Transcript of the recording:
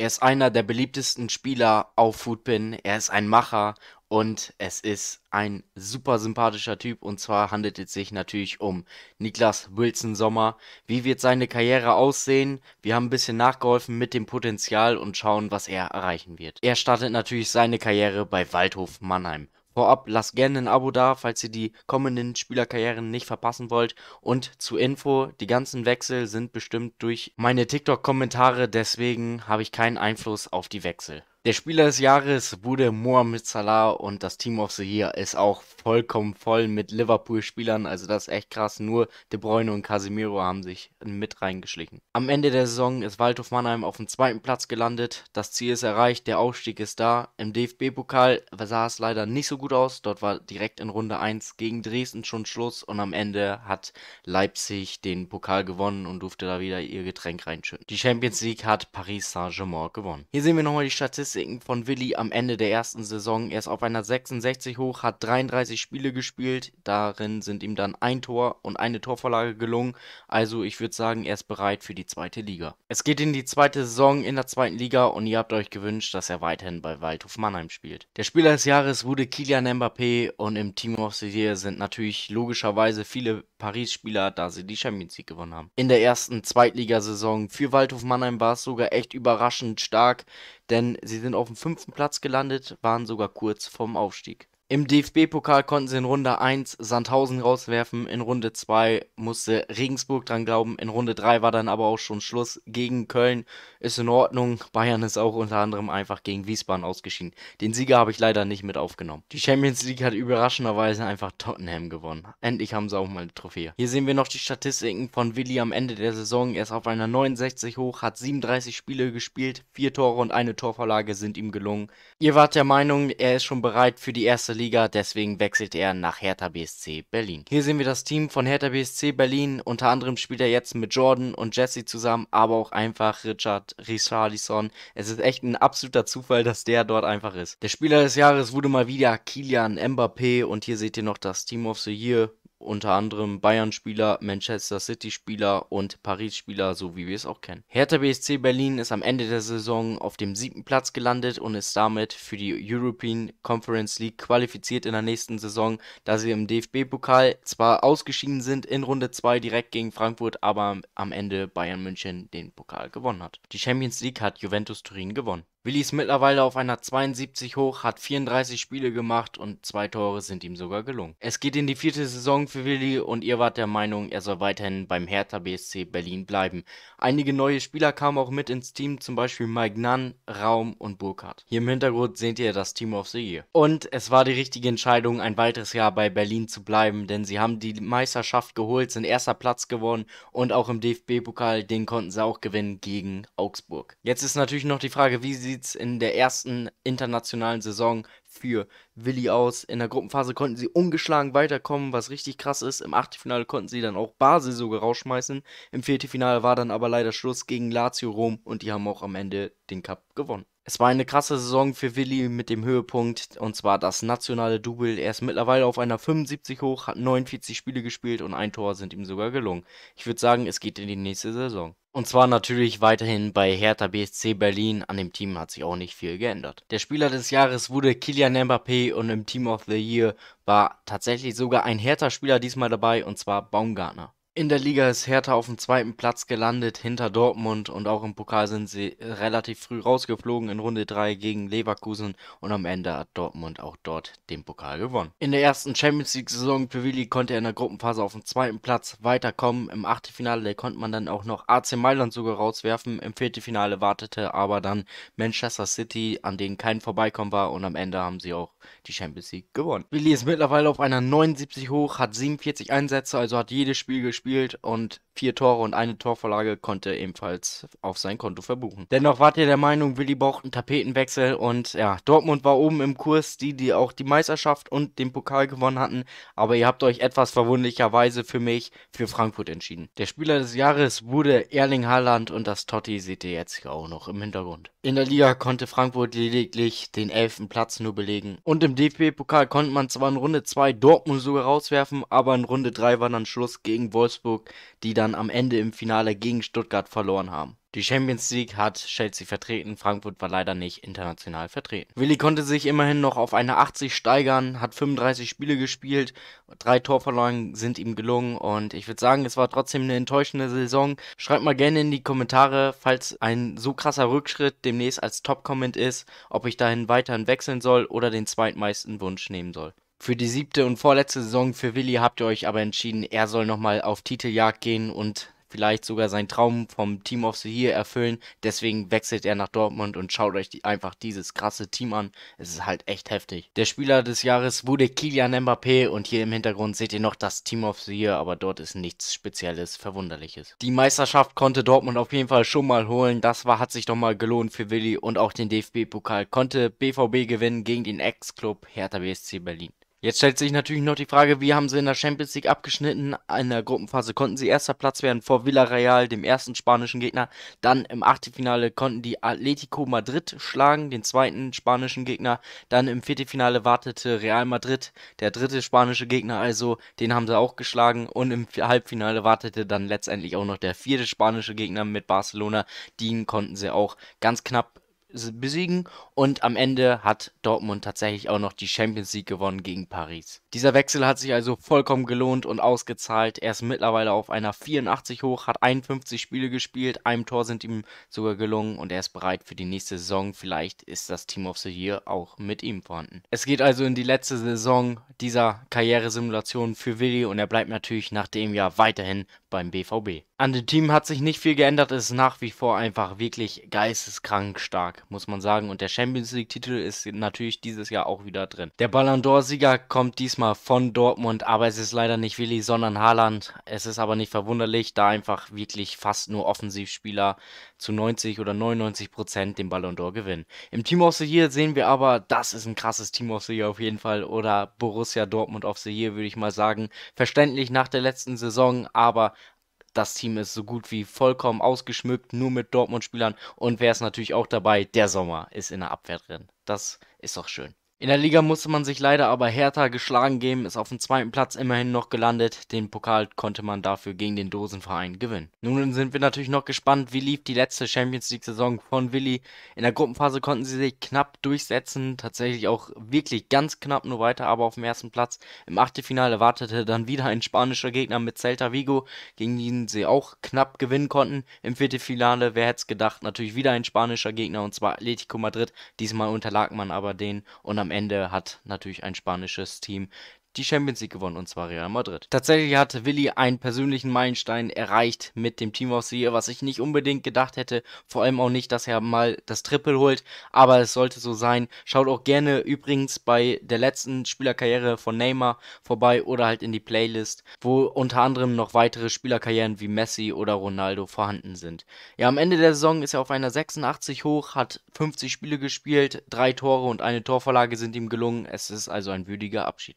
Er ist einer der beliebtesten Spieler auf Foodpin. Er ist ein Macher und es ist ein super sympathischer Typ. Und zwar handelt es sich natürlich um Niklas Wilson Sommer. Wie wird seine Karriere aussehen? Wir haben ein bisschen nachgeholfen mit dem Potenzial und schauen, was er erreichen wird. Er startet natürlich seine Karriere bei Waldhof Mannheim. Vorab lasst gerne ein Abo da, falls ihr die kommenden Spielerkarrieren nicht verpassen wollt. Und zur Info, die ganzen Wechsel sind bestimmt durch meine TikTok-Kommentare, deswegen habe ich keinen Einfluss auf die Wechsel. Der Spieler des Jahres wurde Mohamed Salah und das Team of the Year ist auch vollkommen voll mit Liverpool-Spielern. Also das ist echt krass. Nur De Bruyne und Casemiro haben sich mit reingeschlichen. Am Ende der Saison ist Waldhof Mannheim auf dem zweiten Platz gelandet. Das Ziel ist erreicht, der Aufstieg ist da. Im DFB-Pokal sah es leider nicht so gut aus. Dort war direkt in Runde 1 gegen Dresden schon Schluss und am Ende hat Leipzig den Pokal gewonnen und durfte da wieder ihr Getränk reinschütten. Die Champions League hat Paris Saint-Germain gewonnen. Hier sehen wir nochmal die Statistik Statistiken von Willi am Ende der ersten Saison. Er ist auf einer 66 hoch, hat 33 Spiele gespielt. Darin sind ihm dann ein Tor und eine Torvorlage gelungen. Also ich würde sagen, er ist bereit für die zweite Liga. Es geht in die zweite Saison in der zweiten Liga und ihr habt euch gewünscht, dass er weiterhin bei Waldhof Mannheim spielt. Der Spieler des Jahres wurde Kilian Mbappé und im Team of the Year sind natürlich logischerweise viele Paris-Spieler, da sie die Champions League gewonnen haben. In der ersten Zweitligasaison für Waldhof Mannheim war es sogar echt überraschend stark denn sie sind auf dem fünften Platz gelandet, waren sogar kurz vorm Aufstieg im DFB-Pokal konnten sie in Runde 1 Sandhausen rauswerfen, in Runde 2 musste Regensburg dran glauben, in Runde 3 war dann aber auch schon Schluss. Gegen Köln ist in Ordnung, Bayern ist auch unter anderem einfach gegen Wiesbaden ausgeschieden. Den Sieger habe ich leider nicht mit aufgenommen. Die Champions League hat überraschenderweise einfach Tottenham gewonnen. Endlich haben sie auch mal eine Trophäe. Hier sehen wir noch die Statistiken von Willi am Ende der Saison. Er ist auf einer 69 hoch, hat 37 Spiele gespielt, Vier Tore und eine Torvorlage sind ihm gelungen. Ihr wart der Meinung, er ist schon bereit für die erste Liga, deswegen wechselte er nach Hertha BSC Berlin. Hier sehen wir das Team von Hertha BSC Berlin. Unter anderem spielt er jetzt mit Jordan und Jesse zusammen, aber auch einfach Richard Richarlison. Es ist echt ein absoluter Zufall, dass der dort einfach ist. Der Spieler des Jahres wurde mal wieder Kilian Mbappé und hier seht ihr noch das Team of the Year unter anderem Bayern-Spieler, Manchester City-Spieler und Paris-Spieler, so wie wir es auch kennen. Hertha BSC Berlin ist am Ende der Saison auf dem siebten Platz gelandet und ist damit für die European Conference League qualifiziert in der nächsten Saison, da sie im DFB-Pokal zwar ausgeschieden sind in Runde 2 direkt gegen Frankfurt, aber am Ende Bayern München den Pokal gewonnen hat. Die Champions League hat Juventus Turin gewonnen. Willi ist mittlerweile auf einer 72 hoch, hat 34 Spiele gemacht und zwei Tore sind ihm sogar gelungen. Es geht in die vierte Saison für Willi und ihr wart der Meinung, er soll weiterhin beim Hertha BSC Berlin bleiben. Einige neue Spieler kamen auch mit ins Team, zum Beispiel Mike Nann, Raum und Burkhardt. Hier im Hintergrund seht ihr das Team of the Year. Und es war die richtige Entscheidung, ein weiteres Jahr bei Berlin zu bleiben, denn sie haben die Meisterschaft geholt, sind erster Platz geworden und auch im DFB-Pokal, den konnten sie auch gewinnen gegen Augsburg. Jetzt ist natürlich noch die Frage, wie sie sieht's in der ersten internationalen Saison für Willi aus? In der Gruppenphase konnten sie ungeschlagen weiterkommen, was richtig krass ist. Im Achtelfinale konnten sie dann auch Basel sogar rausschmeißen. Im Viertelfinale war dann aber leider Schluss gegen Lazio Rom und die haben auch am Ende den Cup gewonnen. Es war eine krasse Saison für Willi mit dem Höhepunkt, und zwar das nationale Double. Er ist mittlerweile auf einer 75 hoch, hat 49 Spiele gespielt und ein Tor sind ihm sogar gelungen. Ich würde sagen, es geht in die nächste Saison. Und zwar natürlich weiterhin bei Hertha BSC Berlin. An dem Team hat sich auch nicht viel geändert. Der Spieler des Jahres wurde Kilian Mbappé und im Team of the Year war tatsächlich sogar ein Hertha-Spieler diesmal dabei, und zwar Baumgartner. In der Liga ist Hertha auf dem zweiten Platz gelandet hinter Dortmund und auch im Pokal sind sie äh, relativ früh rausgeflogen in Runde 3 gegen Leverkusen und am Ende hat Dortmund auch dort den Pokal gewonnen. In der ersten Champions League Saison für Pivili konnte er in der Gruppenphase auf dem zweiten Platz weiterkommen. Im Achtelfinale konnte man dann auch noch AC Mailand sogar rauswerfen. Im Viertelfinale wartete aber dann Manchester City, an denen kein Vorbeikommen war und am Ende haben sie auch die Champions League gewonnen. Pivili ist mittlerweile auf einer 79 hoch, hat 47 Einsätze, also hat jedes Spiel gespielt gespielt und Vier Tore und eine Torvorlage konnte er ebenfalls auf sein Konto verbuchen. Dennoch wart ihr der Meinung, Willi braucht einen Tapetenwechsel und ja, Dortmund war oben im Kurs, die, die auch die Meisterschaft und den Pokal gewonnen hatten, aber ihr habt euch etwas verwunderlicherweise für mich für Frankfurt entschieden. Der Spieler des Jahres wurde Erling Haaland und das Totti seht ihr jetzt auch noch im Hintergrund. In der Liga konnte Frankfurt lediglich den elften Platz nur belegen und im DFB-Pokal konnte man zwar in Runde 2 Dortmund sogar rauswerfen, aber in Runde 3 war dann Schluss gegen Wolfsburg, die dann dann am Ende im Finale gegen Stuttgart verloren haben. Die Champions League hat Chelsea vertreten, Frankfurt war leider nicht international vertreten. Willi konnte sich immerhin noch auf eine 80 steigern, hat 35 Spiele gespielt, drei Torverläufe sind ihm gelungen und ich würde sagen, es war trotzdem eine enttäuschende Saison. Schreibt mal gerne in die Kommentare, falls ein so krasser Rückschritt demnächst als Top-Comment ist, ob ich dahin weiterhin wechseln soll oder den zweitmeisten Wunsch nehmen soll. Für die siebte und vorletzte Saison für Willi habt ihr euch aber entschieden, er soll nochmal auf Titeljagd gehen und vielleicht sogar seinen Traum vom Team of the Year erfüllen. Deswegen wechselt er nach Dortmund und schaut euch die, einfach dieses krasse Team an. Es ist halt echt heftig. Der Spieler des Jahres wurde Kilian Mbappé und hier im Hintergrund seht ihr noch das Team of the Year, aber dort ist nichts Spezielles, Verwunderliches. Die Meisterschaft konnte Dortmund auf jeden Fall schon mal holen. Das war, hat sich doch mal gelohnt für Willi und auch den DFB-Pokal konnte BVB gewinnen gegen den Ex-Club Hertha BSC Berlin. Jetzt stellt sich natürlich noch die Frage, wie haben sie in der Champions League abgeschnitten? In der Gruppenphase konnten sie erster Platz werden vor Villarreal, dem ersten spanischen Gegner. Dann im Achtelfinale konnten die Atletico Madrid schlagen, den zweiten spanischen Gegner. Dann im Viertelfinale wartete Real Madrid, der dritte spanische Gegner, also den haben sie auch geschlagen. Und im Halbfinale wartete dann letztendlich auch noch der vierte spanische Gegner mit Barcelona. Den konnten sie auch ganz knapp besiegen und am Ende hat Dortmund tatsächlich auch noch die Champions League gewonnen gegen Paris. Dieser Wechsel hat sich also vollkommen gelohnt und ausgezahlt. Er ist mittlerweile auf einer 84 hoch, hat 51 Spiele gespielt, einem Tor sind ihm sogar gelungen und er ist bereit für die nächste Saison. Vielleicht ist das Team of the Year auch mit ihm vorhanden. Es geht also in die letzte Saison dieser Karrieresimulation für Willi und er bleibt natürlich nach dem Jahr weiterhin beim BVB. An dem Team hat sich nicht viel geändert. Es ist nach wie vor einfach wirklich geisteskrank stark, muss man sagen. Und der Champions League-Titel ist natürlich dieses Jahr auch wieder drin. Der Ballon d'Or-Sieger kommt diesmal von Dortmund, aber es ist leider nicht Willi, sondern Haaland. Es ist aber nicht verwunderlich, da einfach wirklich fast nur Offensivspieler zu 90 oder 99 Prozent den Ballon d'Or gewinnen. Im Team of the Year sehen wir aber, das ist ein krasses Team of the Year auf jeden Fall. Oder Borussia Dortmund of the Year, würde ich mal sagen. Verständlich nach der letzten Saison, aber das Team ist so gut wie vollkommen ausgeschmückt, nur mit Dortmund-Spielern. Und wer ist natürlich auch dabei? Der Sommer ist in der Abwehr drin. Das ist doch schön. In der Liga musste man sich leider aber Hertha geschlagen geben, ist auf dem zweiten Platz immerhin noch gelandet. Den Pokal konnte man dafür gegen den Dosenverein gewinnen. Nun sind wir natürlich noch gespannt, wie lief die letzte Champions League-Saison von Willi. In der Gruppenphase konnten sie sich knapp durchsetzen, tatsächlich auch wirklich ganz knapp nur weiter, aber auf dem ersten Platz. Im Achtelfinale wartete dann wieder ein spanischer Gegner mit Celta Vigo, gegen den sie auch knapp gewinnen konnten. Im Viertelfinale, wer hätte es gedacht, natürlich wieder ein spanischer Gegner und zwar Atletico Madrid. Diesmal unterlag man aber den und am Ende hat natürlich ein spanisches Team die Champions League gewonnen, und zwar Real Madrid. Tatsächlich hat Willi einen persönlichen Meilenstein erreicht mit dem Team of the Year, was ich nicht unbedingt gedacht hätte. Vor allem auch nicht, dass er mal das Triple holt, aber es sollte so sein. Schaut auch gerne übrigens bei der letzten Spielerkarriere von Neymar vorbei oder halt in die Playlist, wo unter anderem noch weitere Spielerkarrieren wie Messi oder Ronaldo vorhanden sind. Ja, am Ende der Saison ist er auf einer 86 hoch, hat 50 Spiele gespielt, drei Tore und eine Torvorlage sind ihm gelungen. Es ist also ein würdiger Abschied.